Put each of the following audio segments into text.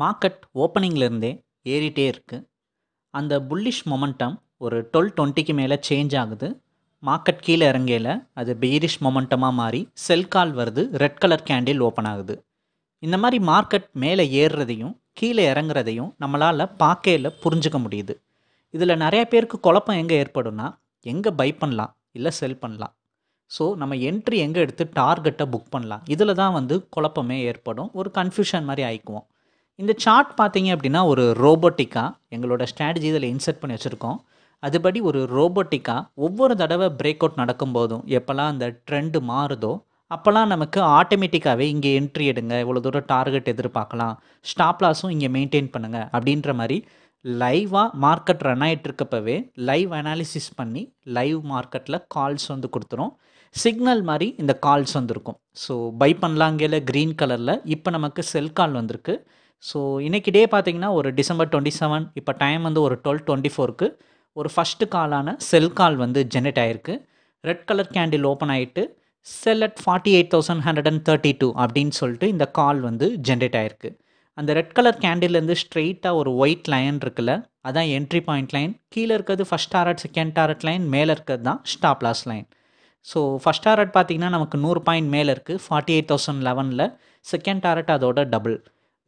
market ஓப்பனிங்லேருந்தே ஏறிட்டே இருக்குது அந்த புல்லிஷ் மொமெண்டம் ஒரு டுவெல் டுவெண்ட்டிக்கு மேலே சேஞ்ச் ஆகுது மார்க்கெட் கீழே இறங்கையில் அது பெயரிஷ் மொமெண்டமாக மாறி செல் கால் வருது ரெட் கலர் கேண்டில் ஓப்பன் ஆகுது இந்த மாதிரி மார்க்கெட் மேலே ஏறுறதையும் கீழே இறங்குறதையும் நம்மளால் பார்க்கையில் புரிஞ்சுக்க முடியுது இதில் நிறைய பேருக்கு குழப்பம் எங்கே ஏற்படும்னா எங்கே பை பண்ணலாம் இல்லை செல் பண்ணலாம் ஸோ நம்ம என்ட்ரி எங்கே எடுத்து டார்கெட்டை புக் பண்ணலாம் இதில் தான் வந்து குழப்பமே ஏற்படும் ஒரு கன்ஃபியூஷன் மாதிரி ஆயிக்குவோம் இந்த சார்ட் பார்த்தீங்க அப்படின்னா ஒரு ரோபோட்டிக்காக எங்களோட ஸ்ட்ராட்டஜி இதில் இன்சர்ட் பண்ணி வச்சுருக்கோம் அதுபடி ஒரு ரோபோட்டிக்காக ஒவ்வொரு தடவை பிரேக் அவுட் நடக்கும்போதும் எப்போல்லாம் அந்த ட்ரெண்டு மாறுதோ அப்போல்லாம் நமக்கு ஆட்டோமேட்டிக்காகவே இங்கே என்ட்ரி எடுங்க இவ்வளோ தூரம் டார்கெட் எதிர்பார்க்கலாம் ஸ்டாப் லாஸும் இங்கே மெயின்டைன் பண்ணுங்கள் அப்படின்ற மாதிரி லைவாக மார்க்கெட் ரன் ஆகிட்டு இருக்கப்பவே லைவ் அனாலிசிஸ் பண்ணி லைவ் மார்க்கெட்டில் கால்ஸ் வந்து கொடுத்துரும் சிக்னல் மாதிரி இந்த கால்ஸ் வந்திருக்கும் ஸோ பை பண்ணலாங்கல க்ரீன் கலரில் இப்போ நமக்கு செல் கால் வந்திருக்கு ஸோ இன்றைக்கி டே பார்த்தீங்கன்னா ஒரு டிசம்பர் டுவெண்ட்டி செவன் இப்போ டைம் வந்து ஒரு டுவெல் டுவெண்ட்டி ஃபோருக்கு ஒரு ஃபஸ்ட்டு காலான செல் கால் வந்து ஜென்ரேட் ஆகிருக்கு ரெட் கலர் கேண்டில் ஓப்பன் ஆகிட்டு sell at forty eight thousand hundred and thirty two அப்படின்னு சொல்லிட்டு இந்த கால் வந்து ஜென்ரேட் ஆகிருக்கு அந்த ரெட் கலர் கேண்டில்லேருந்து ஸ்ட்ரெயிட்டாக ஒரு ஒயிட் லைன் இருக்குல்ல அதான் என்ட்ரி பாயிண்ட் லைன் கீழே இருக்கிறது first target second target line மேலே இருக்கிறது தான் stop loss line so first target பார்த்திங்கன்னா நமக்கு நூறு பாயிண்ட் மேலே இருக்குது ஃபார்ட்டி எயிட் தௌசண்ட் லெவனில் செகண்ட் டாரட் அதோட டபுள்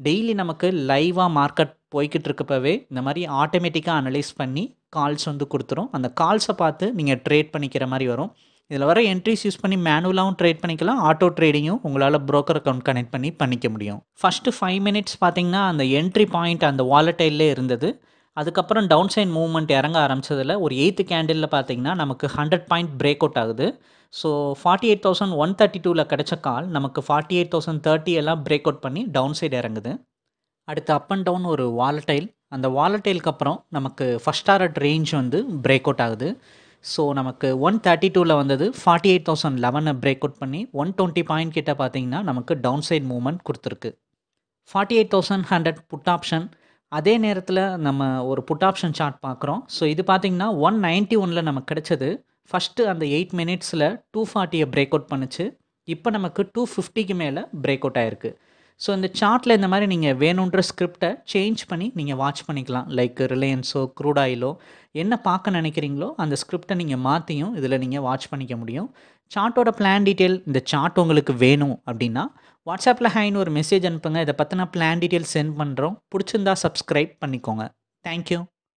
டெய்லி நமக்கு லைவாக மார்க்கெட் போய்கிட்டு இருக்கப்பவே இந்த மாதிரி ஆட்டோமேட்டிக்காக அனலைஸ் பண்ணி கால்ஸ் வந்து கொடுத்துரும் அந்த கால்ஸை பார்த்து நீங்கள் ட்ரேட் பண்ணிக்கிற மாதிரி வரும் இதில் வர என்ட்ரிஸ் யூஸ் பண்ணி மேனுவலாகவும் ட்ரேட் பண்ணிக்கலாம் ஆட்டோ ட்ரேடிங்கும் உங்களால் ப்ரோக்கர் அக்கௌண்ட் கனெக்ட் பண்ணி பண்ணிக்க முடியும் ஃபஸ்ட்டு ஃபைவ் மினிட்ஸ் பார்த்தீங்கன்னா அந்த என்ட்ரி பாயிண்ட் அந்த வாலட்டைலே இருந்தது அதுக்கப்புறம் டவுன் சைன் மூவ்மெண்ட் இறங்க ஆரம்பித்ததில் ஒரு எயித்து கேண்டிலில் பார்த்தீங்கன்னா நமக்கு ஹண்ட்ரட் பாயிண்ட் பிரேக் அவுட் ஆகுது so forty eight thousand one thirty டூவில் கிடச்ச கால் நமக்கு ஃபார்ட்டி எயிட் தௌசண்ட் தேர்ட்டி எல்லாம் பிரேக் அவுட் பண்ணி டவுன் சைடு இறங்குது அடுத்து அப் அண்ட் டவுன் ஒரு வாலட்டைல் அந்த வாலட்டைலுக்கு அப்புறம் நமக்கு ஃபஸ்ட் ஸ்டாரட் ரேஞ்ச் வந்து பிரேக் அவுட் ஆகுது ஸோ நமக்கு ஒன் தேர்ட்டி டூவில் வந்தது ஃபார்ட்டி எயிட் தௌசண்ட் லெவனை பிரேக் அவுட் பண்ணி ஒன் டுவெண்ட்டி பாயிண்ட் கிட்ட பார்த்தீங்கன்னா நமக்கு டவுன் சைட் மூவ்மெண்ட் கொடுத்துருக்கு forty eight thousand hundred put option அதே நேரத்தில் நம்ம ஒரு புட் ஆப்ஷன் சார்ட் பார்க்குறோம் ஸோ இது பார்த்திங்கன்னா ஒன் நைன்ட்டி ஒனில் நமக்கு கிடச்சது ஃபஸ்ட்டு அந்த எயிட் மினிட்ஸில் டூ ஃபார்ட்டியை பிரேக் அவுட் பண்ணுச்சு இப்போ நமக்கு டூ ஃபிஃப்டிக்கு மேலே பிரேக் அவுட் ஆயிருக்கு ஸோ இந்த சார்ட்டில் இந்த மாதிரி நீங்கள் வேணுன்ற ஸ்கிரிப்டை சேஞ்ச் பண்ணி நீங்கள் வாட்ச் பண்ணிக்கலாம் லைக் ரிலையன்ஸோ க்ரூடாயிலோ என்ன பார்க்க நினைக்கிறீங்களோ அந்த ஸ்கிரிப்டை நீங்கள் மாற்றியும் இதில் நீங்கள் வாட்ச் பண்ணிக்க முடியும் சார்ட்டோட பிளான் டீட்டெயில் இந்த சார்ட் உங்களுக்கு வேணும் அப்படின்னா வாட்ஸ்அப்பில் ஹைன்னு ஒரு மெசேஜ் அனுப்புங்க இதை பற்றின பிளான் டீட்டெயில் சென்ட் பண்ணுறோம் பிடிச்சிருந்தா சப்ஸ்கிரைப் பண்ணிக்கோங்க தேங்க்யூ